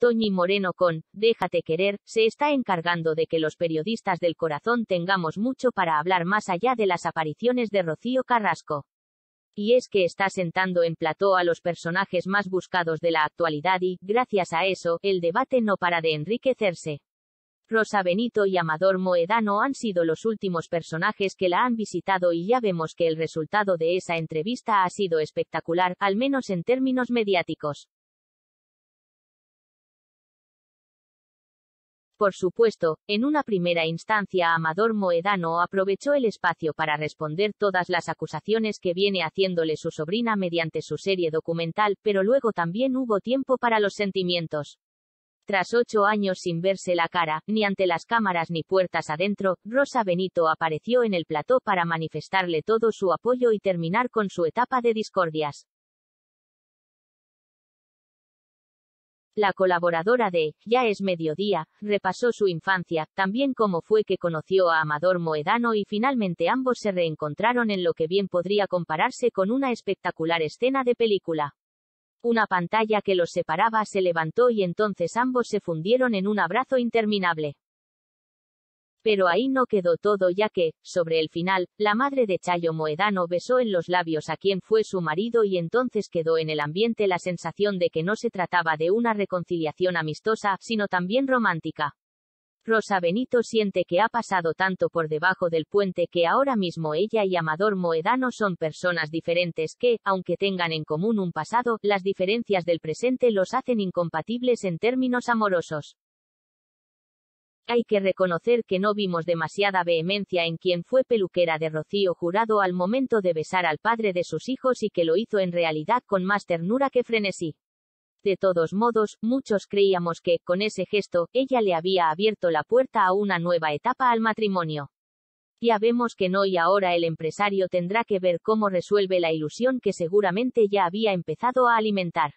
Toñi Moreno con Déjate querer, se está encargando de que los periodistas del corazón tengamos mucho para hablar más allá de las apariciones de Rocío Carrasco. Y es que está sentando en plató a los personajes más buscados de la actualidad y, gracias a eso, el debate no para de enriquecerse. Rosa Benito y Amador Moedano han sido los últimos personajes que la han visitado y ya vemos que el resultado de esa entrevista ha sido espectacular, al menos en términos mediáticos. Por supuesto, en una primera instancia Amador Moedano aprovechó el espacio para responder todas las acusaciones que viene haciéndole su sobrina mediante su serie documental, pero luego también hubo tiempo para los sentimientos. Tras ocho años sin verse la cara, ni ante las cámaras ni puertas adentro, Rosa Benito apareció en el plató para manifestarle todo su apoyo y terminar con su etapa de discordias. La colaboradora de Ya es mediodía, repasó su infancia, también como fue que conoció a Amador Moedano y finalmente ambos se reencontraron en lo que bien podría compararse con una espectacular escena de película. Una pantalla que los separaba se levantó y entonces ambos se fundieron en un abrazo interminable. Pero ahí no quedó todo ya que, sobre el final, la madre de Chayo Moedano besó en los labios a quien fue su marido y entonces quedó en el ambiente la sensación de que no se trataba de una reconciliación amistosa, sino también romántica. Rosa Benito siente que ha pasado tanto por debajo del puente que ahora mismo ella y Amador Moedano son personas diferentes que, aunque tengan en común un pasado, las diferencias del presente los hacen incompatibles en términos amorosos. Hay que reconocer que no vimos demasiada vehemencia en quien fue peluquera de Rocío Jurado al momento de besar al padre de sus hijos y que lo hizo en realidad con más ternura que frenesí. De todos modos, muchos creíamos que, con ese gesto, ella le había abierto la puerta a una nueva etapa al matrimonio. Ya vemos que no y ahora el empresario tendrá que ver cómo resuelve la ilusión que seguramente ya había empezado a alimentar.